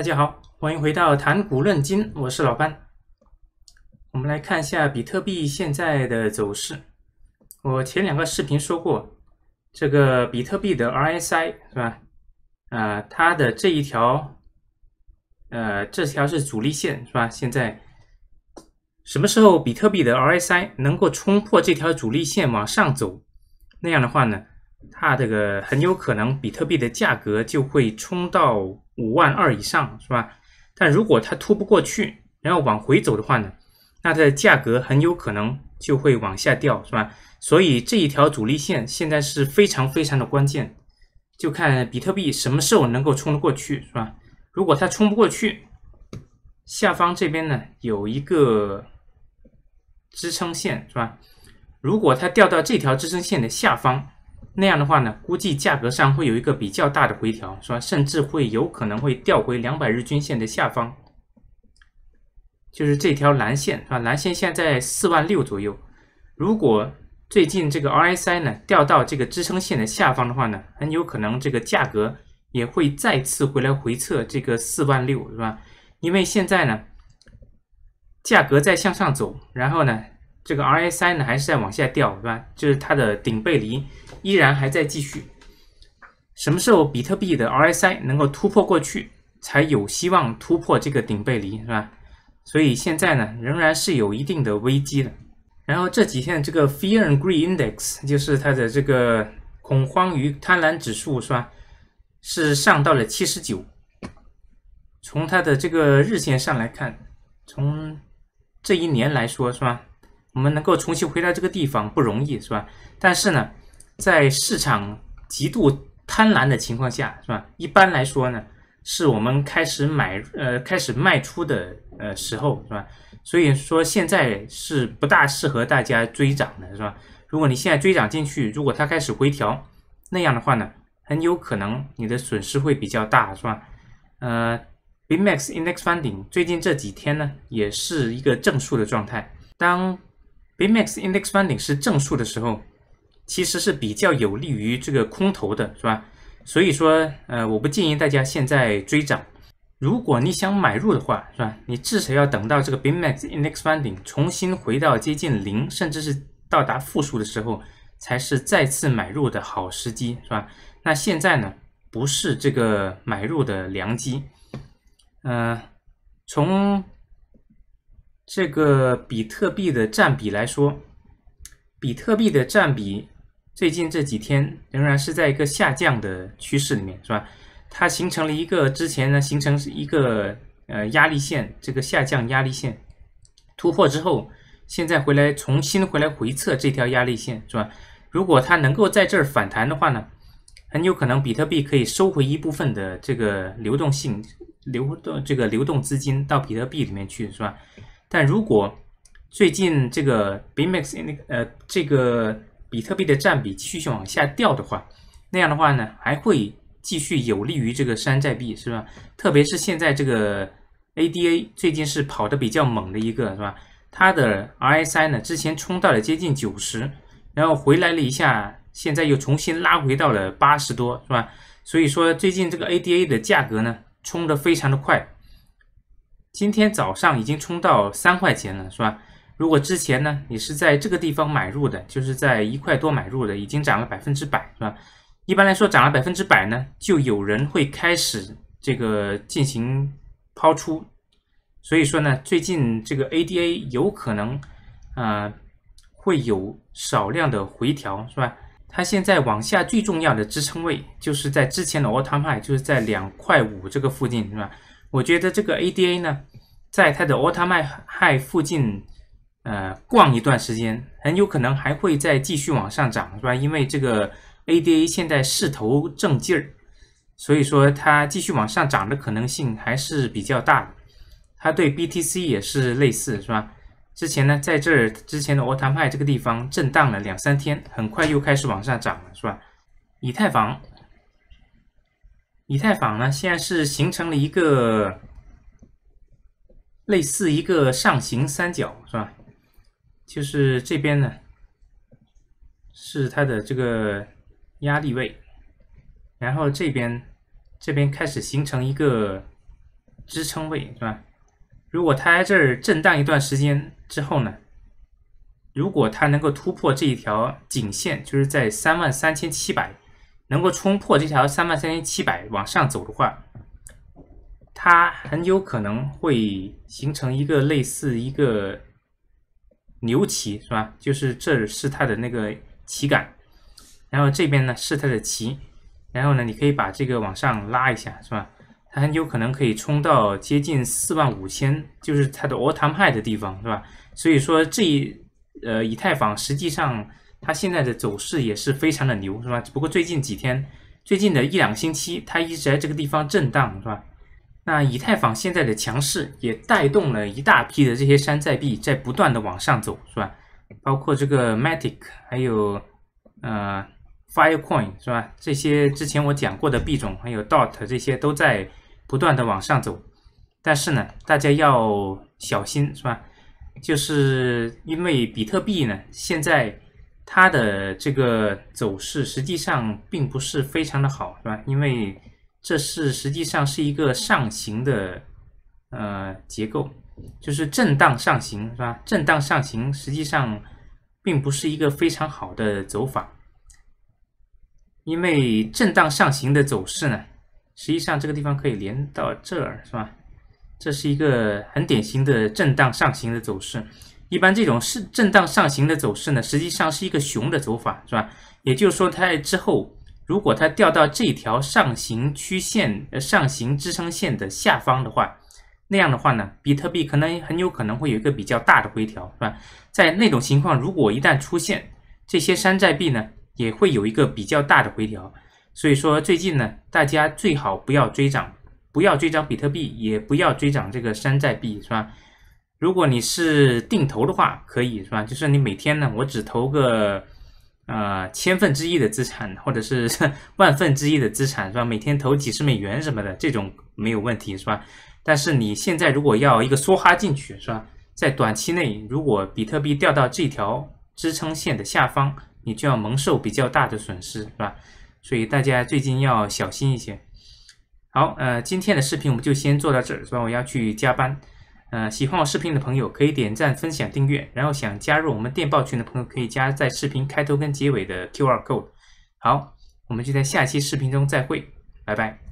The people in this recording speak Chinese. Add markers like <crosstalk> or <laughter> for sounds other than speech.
大家好，欢迎回到谈股论金，我是老潘。我们来看一下比特币现在的走势。我前两个视频说过，这个比特币的 RSI 是吧？呃，它的这一条，呃，这条是阻力线是吧？现在什么时候比特币的 RSI 能够冲破这条阻力线往上走？那样的话呢，它这个很有可能比特币的价格就会冲到。五万二以上是吧？但如果它突不过去，然后往回走的话呢，那它的价格很有可能就会往下掉，是吧？所以这一条阻力线现在是非常非常的关键，就看比特币什么时候能够冲得过去，是吧？如果它冲不过去，下方这边呢有一个支撑线，是吧？如果它掉到这条支撑线的下方。那样的话呢，估计价格上会有一个比较大的回调，是吧？甚至会有可能会掉回两百日均线的下方，就是这条蓝线，是吧？蓝线现在四万六左右，如果最近这个 RSI 呢掉到这个支撑线的下方的话呢，很有可能这个价格也会再次回来回测这个四万六，是吧？因为现在呢，价格在向上走，然后呢。这个 RSI 呢还是在往下掉，是吧？就是它的顶背离依然还在继续。什么时候比特币的 RSI 能够突破过去，才有希望突破这个顶背离，是吧？所以现在呢仍然是有一定的危机的。然后这几天这个 Fear and Greed Index 就是它的这个恐慌与贪婪指数，是吧？是上到了七十九。从它的这个日线上来看，从这一年来说，是吧？我们能够重新回到这个地方不容易，是吧？但是呢，在市场极度贪婪的情况下，是吧？一般来说呢，是我们开始买呃开始卖出的呃时候，是吧？所以说现在是不大适合大家追涨的，是吧？如果你现在追涨进去，如果它开始回调，那样的话呢，很有可能你的损失会比较大，是吧？呃，Bmax Index Funding 最近这几天呢，也是一个正数的状态，当。BMAX Index Funding 是正数的时候，其实是比较有利于这个空头的，是吧？所以说，呃，我不建议大家现在追涨。如果你想买入的话，是吧？你至少要等到这个 BMAX Index Funding 重新回到接近零，甚至是到达负数的时候，才是再次买入的好时机，是吧？那现在呢，不是这个买入的良机。嗯，从这个比特币的占比来说，比特币的占比最近这几天仍然是在一个下降的趋势里面，是吧？它形成了一个之前呢形成是一个呃压力线，这个下降压力线突破之后，现在回来重新回来回测这条压力线，是吧？如果它能够在这儿反弹的话呢，很有可能比特币可以收回一部分的这个流动性，流动这个流动资金到比特币里面去，是吧？但如果最近这个 b m x a n 呃这个比特币的占比继续往下掉的话，那样的话呢还会继续有利于这个山寨币是吧？特别是现在这个 ADA 最近是跑的比较猛的一个是吧？它的 RSI 呢之前冲到了接近九十，然后回来了一下，现在又重新拉回到了八十多是吧？所以说最近这个 ADA 的价格呢冲的非常的快。今天早上已经冲到三块钱了，是吧？如果之前呢，你是在这个地方买入的，就是在一块多买入的，已经涨了百分之百，是吧？一般来说，涨了百分之百呢，就有人会开始这个进行抛出，所以说呢，最近这个 ADA 有可能，呃，会有少量的回调，是吧？它现在往下最重要的支撑位就是在之前的 all time high，就是在两块五这个附近，是吧？我觉得这个 ADA 呢，在它的 Altum High 附近，呃，逛一段时间，很有可能还会再继续往上涨，是吧？因为这个 ADA 现在势头正劲儿，所以说它继续往上涨的可能性还是比较大的。它对 BTC 也是类似，是吧？之前呢，在这儿之前的 Altum a i 这个地方震荡了两三天，很快又开始往上涨了，是吧？以太坊。以太坊呢，现在是形成了一个类似一个上行三角，是吧？就是这边呢是它的这个压力位，然后这边这边开始形成一个支撑位，是吧？如果它在这儿震荡一段时间之后呢，如果它能够突破这一条颈线，就是在三万三千七百。能够冲破这条三万三千七百往上走的话，它很有可能会形成一个类似一个牛旗，是吧？就是这是它的那个旗杆，然后这边呢是它的旗，然后呢你可以把这个往上拉一下，是吧？它很有可能可以冲到接近四万五千，就是它的 all time high 的地方，是吧？所以说这一呃以太坊实际上。它现在的走势也是非常的牛，是吧？只不过最近几天，最近的一两个星期，它一直在这个地方震荡，是吧？那以太坊现在的强势也带动了一大批的这些山寨币在不断的往上走，是吧？包括这个 matic，还有呃 firecoin，是吧？这些之前我讲过的币种，还有 dot 这些都在不断的往上走，但是呢，大家要小心，是吧？就是因为比特币呢，现在。它的这个走势实际上并不是非常的好，是吧？因为这是实际上是一个上行的呃结构，就是震荡上行，是吧？震荡上行实际上并不是一个非常好的走法，因为震荡上行的走势呢，实际上这个地方可以连到这儿，是吧？这是一个很典型的震荡上行的走势。一般这种是震荡上行的走势呢，实际上是一个熊的走法，是吧？也就是说，它之后如果它掉到这条上行曲线、上行支撑线的下方的话，那样的话呢，比特币可能很有可能会有一个比较大的回调，是吧？在那种情况，如果一旦出现这些山寨币呢，也会有一个比较大的回调。所以说，最近呢，大家最好不要追涨，不要追涨比特币，也不要追涨这个山寨币，是吧？如果你是定投的话，可以是吧？就是你每天呢，我只投个，呃，千分之一的资产，或者是 <laughs> 万分之一的资产，是吧？每天投几十美元什么的，这种没有问题，是吧？但是你现在如果要一个梭哈进去，是吧？在短期内，如果比特币掉到这条支撑线的下方，你就要蒙受比较大的损失，是吧？所以大家最近要小心一些。好，呃，今天的视频我们就先做到这儿，是吧？我要去加班。嗯，喜欢我视频的朋友可以点赞、分享、订阅。然后想加入我们电报群的朋友，可以加在视频开头跟结尾的 Q R code。好，我们就在下期视频中再会，拜拜。